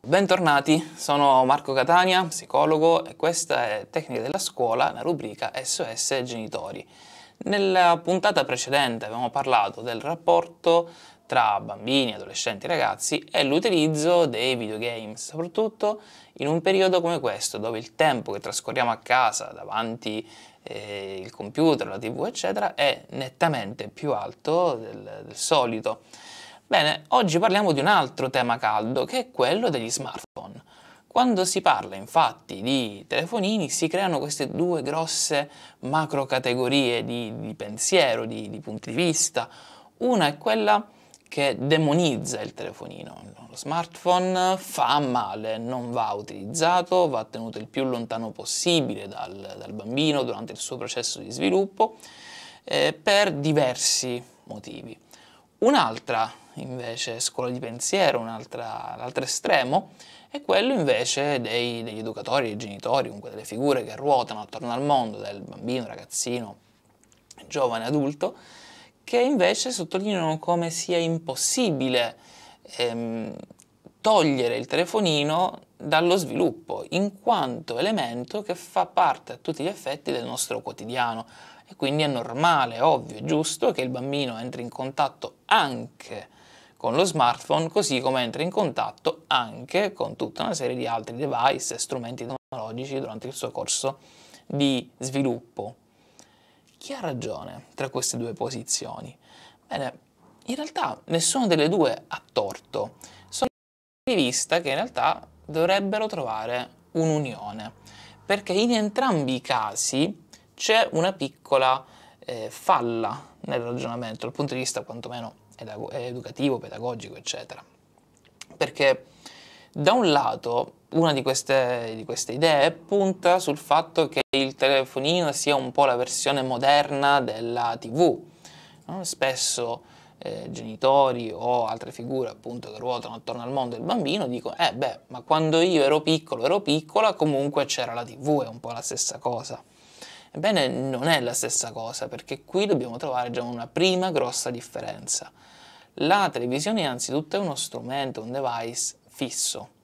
Bentornati, sono Marco Catania, psicologo e questa è Tecnica della Scuola, la rubrica SOS Genitori. Nella puntata precedente abbiamo parlato del rapporto tra bambini, adolescenti e ragazzi è l'utilizzo dei videogame, soprattutto in un periodo come questo, dove il tempo che trascorriamo a casa davanti eh, il computer, la tv, eccetera, è nettamente più alto del, del solito. Bene, oggi parliamo di un altro tema caldo, che è quello degli smartphone. Quando si parla infatti di telefonini si creano queste due grosse macro categorie di, di pensiero, di, di punti di vista. Una è quella che demonizza il telefonino. Lo smartphone fa male, non va utilizzato, va tenuto il più lontano possibile dal, dal bambino durante il suo processo di sviluppo eh, per diversi motivi. Un'altra invece scuola di pensiero, l'altro estremo, è quello invece dei, degli educatori, dei genitori, comunque delle figure che ruotano attorno al mondo del bambino, ragazzino, giovane, adulto, che invece sottolineano come sia impossibile ehm, togliere il telefonino dallo sviluppo in quanto elemento che fa parte a tutti gli effetti del nostro quotidiano e quindi è normale, ovvio e giusto che il bambino entri in contatto anche con lo smartphone così come entra in contatto anche con tutta una serie di altri device e strumenti tecnologici durante il suo corso di sviluppo. Chi ha ragione tra queste due posizioni? Bene, in realtà nessuna delle due ha torto, sono di vista che in realtà dovrebbero trovare un'unione, perché in entrambi i casi c'è una piccola eh, falla nel ragionamento, dal punto di vista quantomeno educativo, pedagogico, eccetera. Perché da un lato una di queste, di queste, idee punta sul fatto che il telefonino sia un po' la versione moderna della TV. No? Spesso eh, genitori o altre figure appunto che ruotano attorno al mondo del bambino dicono eh beh, ma quando io ero piccolo, ero piccola, comunque c'era la TV, è un po' la stessa cosa. Ebbene, non è la stessa cosa, perché qui dobbiamo trovare già una prima grossa differenza. La televisione innanzitutto è uno strumento, un device fisso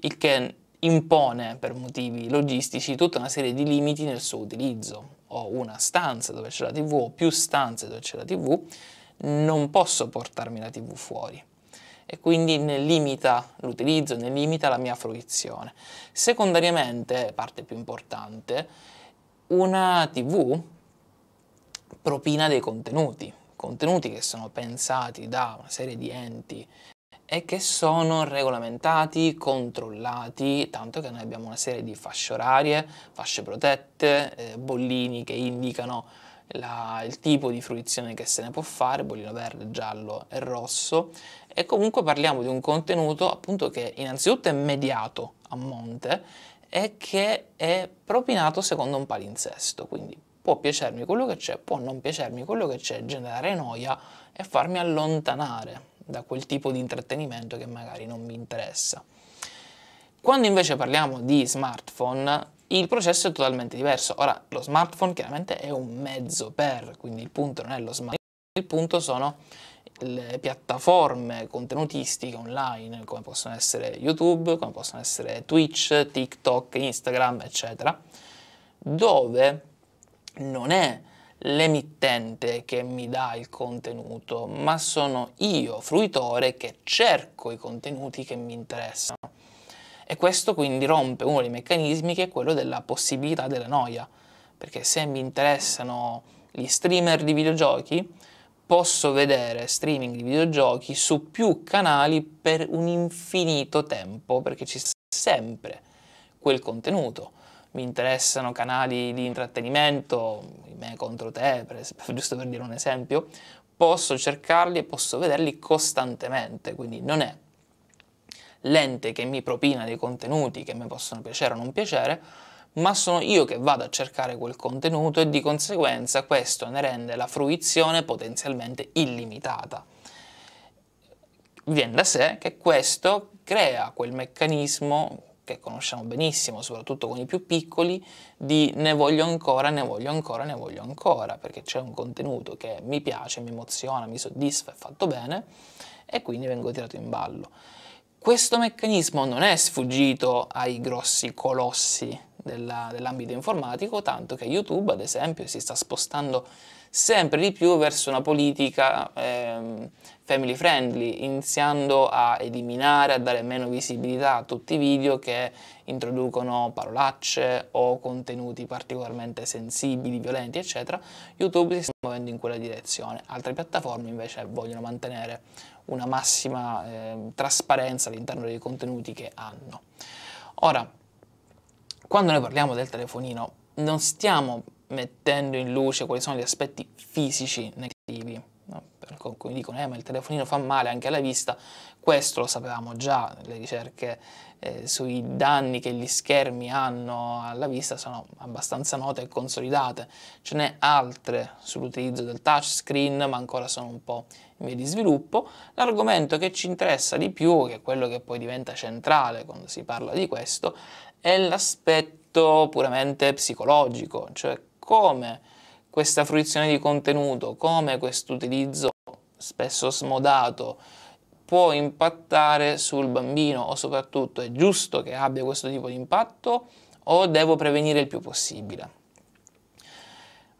il che impone per motivi logistici tutta una serie di limiti nel suo utilizzo. Ho una stanza dove c'è la TV ho più stanze dove c'è la TV, non posso portarmi la TV fuori e quindi ne limita l'utilizzo, ne limita la mia fruizione. Secondariamente, parte più importante, una TV propina dei contenuti, contenuti che sono pensati da una serie di enti e che sono regolamentati, controllati, tanto che noi abbiamo una serie di fasce orarie, fasce protette, eh, bollini che indicano la, il tipo di fruizione che se ne può fare, bollino verde, giallo e rosso, e comunque parliamo di un contenuto appunto che innanzitutto è mediato a monte e che è propinato secondo un palinsesto, quindi può piacermi quello che c'è, può non piacermi quello che c'è, generare noia e farmi allontanare da quel tipo di intrattenimento che magari non mi interessa. Quando invece parliamo di smartphone, il processo è totalmente diverso. Ora, lo smartphone chiaramente è un mezzo per, quindi il punto non è lo smartphone, il punto sono le piattaforme contenutistiche online, come possono essere YouTube, come possono essere Twitch, TikTok, Instagram, eccetera, dove non è l'emittente che mi dà il contenuto, ma sono io, fruitore, che cerco i contenuti che mi interessano. E questo quindi rompe uno dei meccanismi che è quello della possibilità della noia, perché se mi interessano gli streamer di videogiochi, posso vedere streaming di videogiochi su più canali per un infinito tempo, perché ci sta sempre quel contenuto mi interessano canali di intrattenimento, me contro te, per giusto per dire un esempio, posso cercarli e posso vederli costantemente, quindi non è l'ente che mi propina dei contenuti che mi possono piacere o non piacere, ma sono io che vado a cercare quel contenuto e di conseguenza questo ne rende la fruizione potenzialmente illimitata. Viene da sé che questo crea quel meccanismo che conosciamo benissimo, soprattutto con i più piccoli, di ne voglio ancora, ne voglio ancora, ne voglio ancora, perché c'è un contenuto che mi piace, mi emoziona, mi soddisfa, è fatto bene e quindi vengo tirato in ballo. Questo meccanismo non è sfuggito ai grossi colossi della, dell'ambito informatico, tanto che YouTube, ad esempio, si sta spostando sempre di più verso una politica ehm, family friendly, iniziando a eliminare, a dare meno visibilità a tutti i video che introducono parolacce o contenuti particolarmente sensibili, violenti, eccetera. YouTube si sta muovendo in quella direzione. Altre piattaforme invece vogliono mantenere una massima eh, trasparenza all'interno dei contenuti che hanno. Ora, quando noi parliamo del telefonino non stiamo mettendo in luce quali sono gli aspetti fisici negativi. No? Per dicono, eh, ma il telefonino fa male anche alla vista, questo lo sapevamo già, le ricerche eh, sui danni che gli schermi hanno alla vista sono abbastanza note e consolidate, ce n'è altre sull'utilizzo del touchscreen, ma ancora sono un po' in via di sviluppo. L'argomento che ci interessa di più, che è quello che poi diventa centrale quando si parla di questo, è l'aspetto puramente psicologico, cioè come questa fruizione di contenuto, come questo utilizzo spesso smodato può impattare sul bambino o soprattutto è giusto che abbia questo tipo di impatto o devo prevenire il più possibile.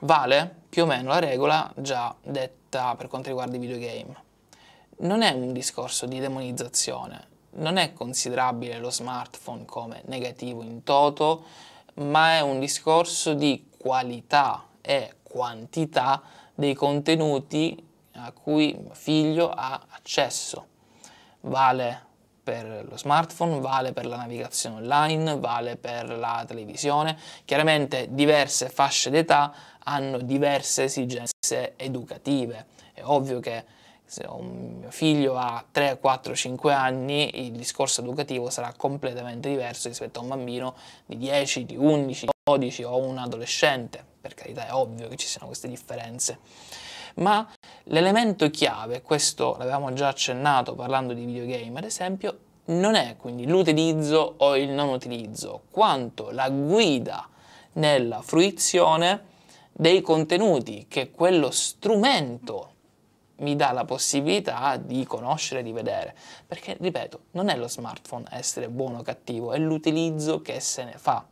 Vale più o meno la regola già detta per quanto riguarda i videogame. Non è un discorso di demonizzazione, non è considerabile lo smartphone come negativo in toto, ma è un discorso di qualità e quantità dei contenuti a cui figlio ha accesso. Vale per lo smartphone, vale per la navigazione online, vale per la televisione. Chiaramente diverse fasce d'età hanno diverse esigenze educative. È ovvio che se un mio figlio ha 3, 4, 5 anni, il discorso educativo sarà completamente diverso rispetto a un bambino di 10, di 11, 12 o un adolescente. Per carità è ovvio che ci siano queste differenze. Ma l'elemento chiave, questo l'avevamo già accennato parlando di videogame ad esempio, non è quindi l'utilizzo o il non utilizzo, quanto la guida nella fruizione dei contenuti che quello strumento mi dà la possibilità di conoscere, di vedere. Perché, ripeto, non è lo smartphone essere buono o cattivo, è l'utilizzo che se ne fa.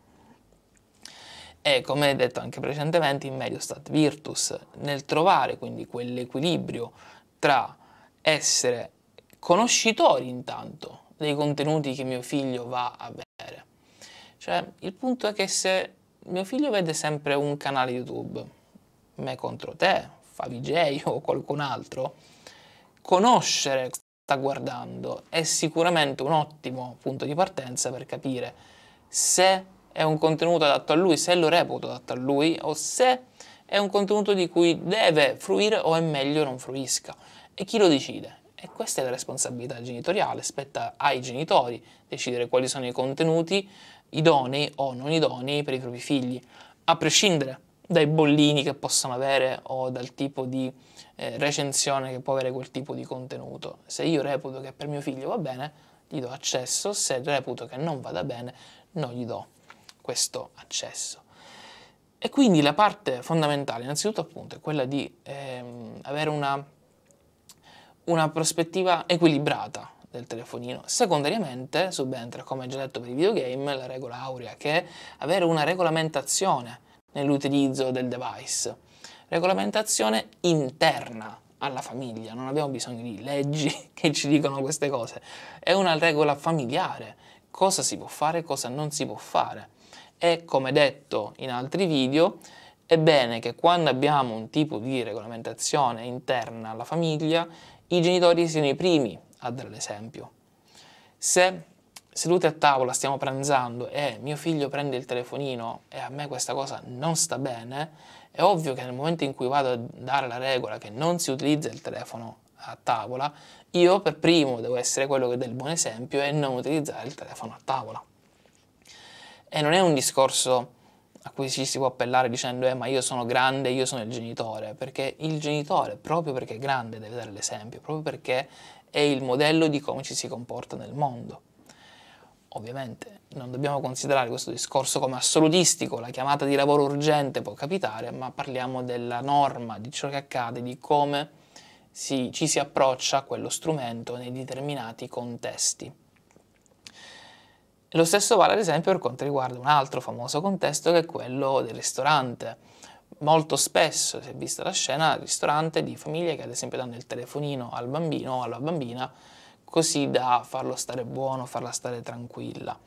E come detto anche precedentemente, in Mediostat virtus, nel trovare quindi quell'equilibrio tra essere conoscitori intanto dei contenuti che mio figlio va a vedere. Cioè, il punto è che se mio figlio vede sempre un canale YouTube, me contro te, Favij o qualcun altro, conoscere cosa sta guardando è sicuramente un ottimo punto di partenza per capire se è un contenuto adatto a lui, se lo reputo adatto a lui o se è un contenuto di cui deve fruire o è meglio non fruisca. E chi lo decide? E questa è la responsabilità genitoriale, spetta ai genitori decidere quali sono i contenuti idonei o non idonei per i propri figli, a prescindere dai bollini che possono avere o dal tipo di eh, recensione che può avere quel tipo di contenuto. Se io reputo che per mio figlio va bene, gli do accesso, se reputo che non vada bene, non gli do questo accesso. E quindi la parte fondamentale, innanzitutto appunto, è quella di ehm, avere una, una prospettiva equilibrata del telefonino. Secondariamente subentra, come già detto per i videogame, la regola aurea, che è avere una regolamentazione nell'utilizzo del device. Regolamentazione interna alla famiglia, non abbiamo bisogno di leggi che ci dicono queste cose, è una regola familiare, cosa si può fare e cosa non si può fare. E come detto in altri video, è bene che quando abbiamo un tipo di regolamentazione interna alla famiglia, i genitori siano i primi a dare l'esempio. Se seduti a tavola, stiamo pranzando e mio figlio prende il telefonino e a me questa cosa non sta bene, è ovvio che nel momento in cui vado a dare la regola che non si utilizza il telefono a tavola, io per primo devo essere quello che dà il buon esempio e non utilizzare il telefono a tavola. E non è un discorso a cui ci si può appellare dicendo eh ma io sono grande, io sono il genitore, perché il genitore, proprio perché è grande, deve dare l'esempio, proprio perché è il modello di come ci si comporta nel mondo. Ovviamente non dobbiamo considerare questo discorso come assolutistico, la chiamata di lavoro urgente può capitare, ma parliamo della norma, di ciò che accade, di come si, ci si approccia a quello strumento nei determinati contesti. Lo stesso vale ad esempio per quanto riguarda un altro famoso contesto che è quello del ristorante. Molto spesso si è vista la scena al ristorante di famiglie che ad esempio danno il telefonino al bambino o alla bambina così da farlo stare buono, farla stare tranquilla.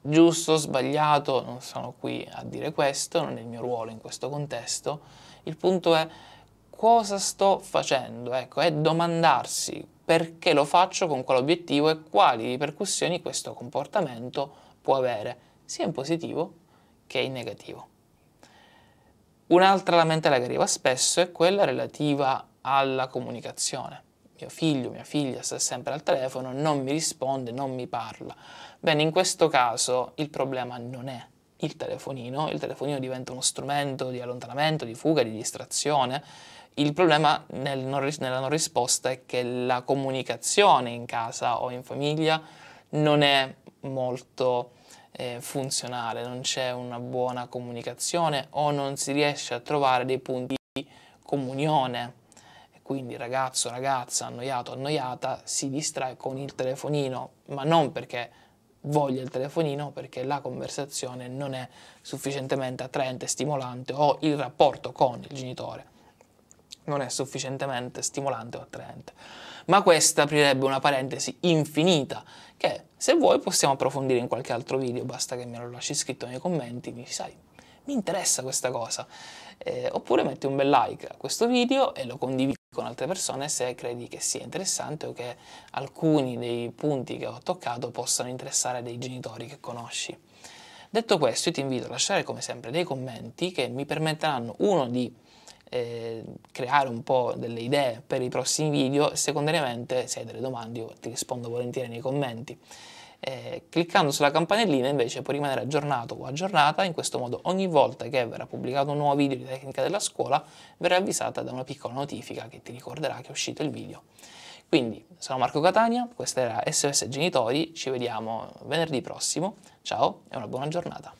Giusto, sbagliato, non sono qui a dire questo, non è il mio ruolo in questo contesto. Il punto è cosa sto facendo, ecco, è domandarsi perché lo faccio, con quale obiettivo e quali ripercussioni questo comportamento può avere, sia in positivo che in negativo. Un'altra lamentela che arriva spesso è quella relativa alla comunicazione mio figlio, mia figlia sta sempre al telefono, non mi risponde, non mi parla. Bene, in questo caso il problema non è il telefonino, il telefonino diventa uno strumento di allontanamento, di fuga, di distrazione. Il problema nel non, nella non risposta è che la comunicazione in casa o in famiglia non è molto eh, funzionale, non c'è una buona comunicazione o non si riesce a trovare dei punti di comunione quindi ragazzo, ragazza, annoiato, annoiata, si distrae con il telefonino, ma non perché voglia il telefonino, perché la conversazione non è sufficientemente attraente, stimolante o il rapporto con il genitore non è sufficientemente stimolante o attraente. Ma questa aprirebbe una parentesi infinita che se vuoi possiamo approfondire in qualche altro video, basta che me lo lasci scritto nei commenti, mi sai, mi interessa questa cosa. Eh, oppure metti un bel like a questo video e lo condividi con altre persone se credi che sia interessante o che alcuni dei punti che ho toccato possano interessare dei genitori che conosci. Detto questo, io ti invito a lasciare come sempre dei commenti che mi permetteranno, uno, di eh, creare un po' delle idee per i prossimi video e secondariamente, se hai delle domande, io ti rispondo volentieri nei commenti. Eh, cliccando sulla campanellina invece puoi rimanere aggiornato o aggiornata, in questo modo ogni volta che verrà pubblicato un nuovo video di tecnica della scuola verrà avvisata da una piccola notifica che ti ricorderà che è uscito il video. Quindi sono Marco Catania, questa era SOS Genitori, ci vediamo venerdì prossimo, ciao e una buona giornata.